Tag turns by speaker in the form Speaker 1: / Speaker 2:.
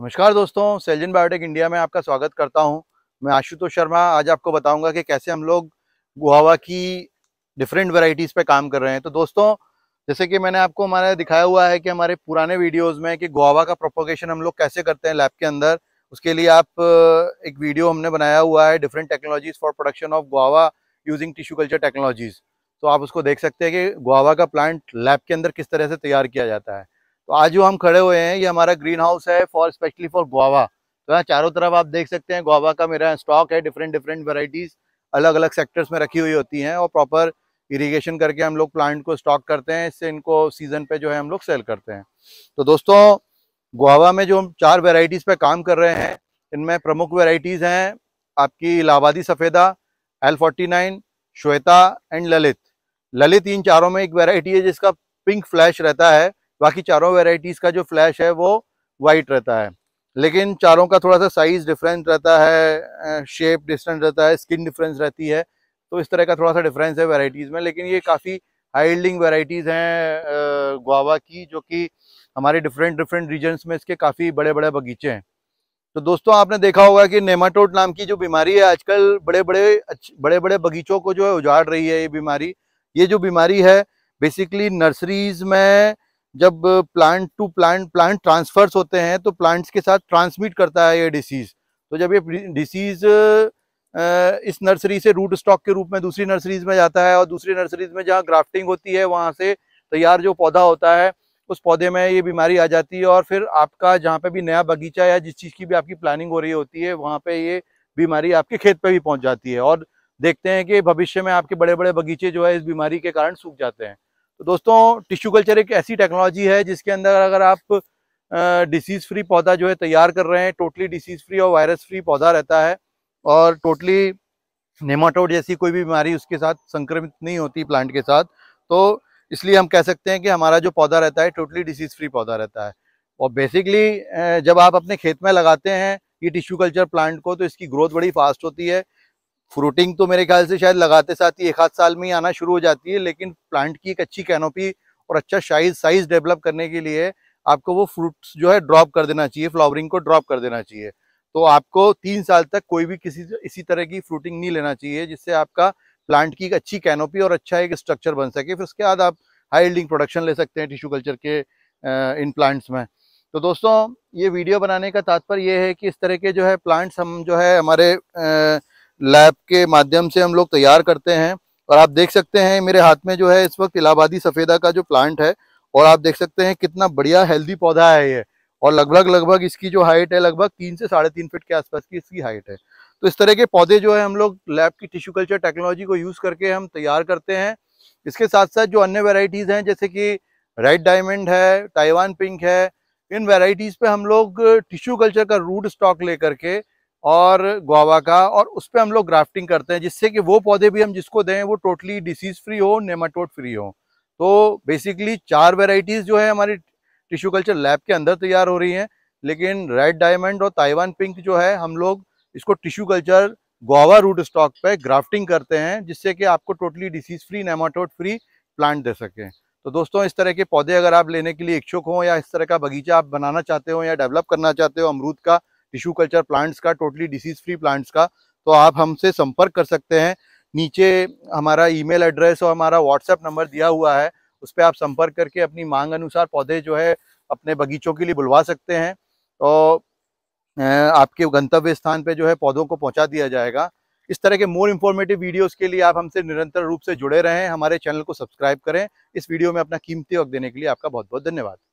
Speaker 1: नमस्कार दोस्तों सेलजन biotech India में आपका स्वागत करता हूं मैं आशुतोष शर्मा आज आपको बताऊंगा कि कैसे हम लोग गुहावा की डिफरेंट वेराइटीज़ पे काम कर रहे हैं तो दोस्तों जैसे कि मैंने आपको हमारे दिखाया हुआ है कि हमारे पुराने वीडियोस में कि गुहावा का प्रोपोगेशन हम लोग कैसे करते हैं लैब के अंदर उसके लिए आप एक वीडियो हमने बनाया हुआ है different technologies for production of guava using tissue culture technologies तो आप उसको देख सकते हैं कि गुआवा का प्लांट लैब के अंदर किस तरह से तैयार किया जाता है तो आज जो हम खड़े हुए हैं ये हमारा ग्रीन हाउस है फॉर स्पेशली फॉर गुआवा तो यहाँ चारों तरफ आप देख सकते हैं गुआवा का मेरा स्टॉक है डिफरेंट डिफरेंट वेराइटीज़ अलग अलग सेक्टर्स में रखी हुई होती हैं और प्रॉपर इरीगेशन करके हम लोग प्लांट को स्टॉक करते हैं इससे इनको सीजन पे जो है हम लोग सेल करते हैं तो दोस्तों गुआवा में जो हम चार वेराइटीज़ पे काम कर रहे हैं इनमें प्रमुख वेराइटीज़ हैं आपकी इलाहाबादी सफ़ेदा L forty nine Shweta and Lalit Lalit इन चारों में एक वेराइटी है जिसका पिंक फ्लैश रहता है बाकी चारों वेराइटीज़ का जो फ्लैश है वो वाइट रहता है लेकिन चारों का थोड़ा सा साइज़ डिफरेंस रहता है शेप डिस्टेंस रहता है स्किन डिफरेंस रहती है तो इस तरह का थोड़ा सा डिफरेंस है वेराइटीज़ में लेकिन ये काफ़ी हाइल्डिंग वेराइटीज़ हैं गुआवा की जो कि हमारे डिफरेंट डिफरेंट रीजन्स में इसके काफ़ी बड़े बड़े बगीचे हैं तो दोस्तों आपने देखा होगा कि नेमाटोड नाम की जो बीमारी है आजकल बड़े बड़े बड़े बड़े बगीचों को जो है उजाड़ रही है ये बीमारी ये जो बीमारी है बेसिकली नर्सरीज में जब plant to plant plant transfers होते हैं तो प्लांट्स के साथ ट्रांसमिट करता है ये डिसीज़ तो जब ये डिसीज़ इस नर्सरी से रूट स्टॉक के रूप में दूसरी नर्सरीज में जाता है और दूसरी नर्सरीज में जहाँ ग्राफ्टिंग होती है वहाँ से तैयार जो पौधा होता है उस पौधे में ये बीमारी आ जाती है और फिर आपका जहाँ पे भी नया बगीचा या जिस चीज़ की भी आपकी प्लानिंग हो रही होती है वहाँ पे ये बीमारी आपके खेत पे भी पहुँच जाती है और देखते हैं कि भविष्य में आपके बड़े बड़े बगीचे जो है इस बीमारी के कारण सूख जाते हैं तो दोस्तों टिश्यू कल्चर एक ऐसी टेक्नोलॉजी है जिसके अंदर अगर आप डिसीज़ फ्री पौधा जो है तैयार कर रहे हैं टोटली डिसीज़ फ्री और वायरस फ्री पौधा रहता है और टोटली नेमाटोड जैसी कोई भी बीमारी उसके साथ संक्रमित नहीं होती प्लांट के साथ तो इसलिए हम कह सकते हैं कि हमारा जो पौधा रहता है टोटली डिसीज़ फ्री पौधा रहता है और बेसिकली जब आप अपने खेत में लगाते हैं ये टिश्यू कल्चर प्लांट को तो इसकी ग्रोथ बड़ी फास्ट होती है फ्रूटिंग तो मेरे ख्याल से शायद लगाते साथ ही एक आध साल में ही आना शुरू हो जाती है लेकिन प्लांट की एक अच्छी कैनोपी और अच्छा साइज साइज डेवलप करने के लिए आपको वो फ्रूट्स जो है ड्रॉप कर देना चाहिए फ्लावरिंग को ड्रॉप कर देना चाहिए तो आपको तीन साल तक कोई भी किसी इसी तरह की फ्रूटिंग नहीं लेना चाहिए जिससे आपका प्लांट की एक अच्छी कैनोपी और अच्छा एक स्ट्रक्चर बन सके फिर उसके बाद आप हाई एल्डिंग प्रोडक्शन ले सकते हैं टिश्यू कल्चर के इन प्लांट्स में तो दोस्तों ये वीडियो बनाने का तात्पर्य ये है कि इस तरह के जो है प्लांट्स हम जो है हमारे आ, लैब के माध्यम से हम लोग तैयार करते हैं और आप देख सकते हैं मेरे हाथ में जो है इस वक्त इलाहाबादी सफ़ेदा का जो प्लांट है और आप देख सकते हैं कितना बढ़िया हेल्दी पौधा है ये और लगभग लगभग इसकी जो हाइट है लगभग तीन से साढ़े तीन फिट के आसपास की इसकी हाइट है तो इस तरह के पौधे जो है हम लोग लैब की टिश्यू कल्चर टेक्नोलॉजी को यूज़ करके हम तैयार करते हैं इसके साथ साथ जो अन्य वेराइटीज़ हैं जैसे कि रेड डायमंड है ताइवान पिंक है इन वेराइटीज़ पे हम लोग टिश्यू कल्चर का रूट स्टॉक लेकर के और गुआवा का और उस पर हम लोग ग्राफ्टिंग करते हैं जिससे कि वो पौधे भी हम जिसको दें वो टोटली डिसीज़ फ्री हो नेमाटोड फ्री हो तो बेसिकली चार वेराइटीज़ जो है हमारी टिश्यू कल्चर लैब के अंदर तैयार हो रही हैं लेकिन रेड डायमंड और ताइवान पिंक जो है हम लोग इसको tissue culture guava root stock पे ग्राफ्टिंग करते हैं जिससे कि आपको totally disease free nematode free plant दे सकें तो दोस्तों इस तरह के पौधे अगर आप लेने के लिए इच्छुक हों या इस तरह का बगीचा आप बनाना चाहते हो या डेवलप करना चाहते हो अमरूद का टिश्यू कल्चर प्लांट्स का टोटली डिसीज फ्री प्लांट्स का तो आप हमसे संपर्क कर सकते हैं नीचे हमारा ईमेल एड्रेस और हमारा व्हाट्सएप नंबर दिया हुआ है उस पर आप संपर्क करके अपनी मांग अनुसार पौधे जो है अपने बगीचों के लिए बुलवा सकते हैं तो आपके गंतव्य स्थान पे जो है पौधों को पहुंचा दिया जाएगा इस तरह के मोर इन्फॉर्मेटिव वीडियोस के लिए आप हमसे निरंतर रूप से जुड़े रहें हमारे चैनल को सब्सक्राइब करें इस वीडियो में अपना कीमती वक्त देने के लिए आपका बहुत बहुत धन्यवाद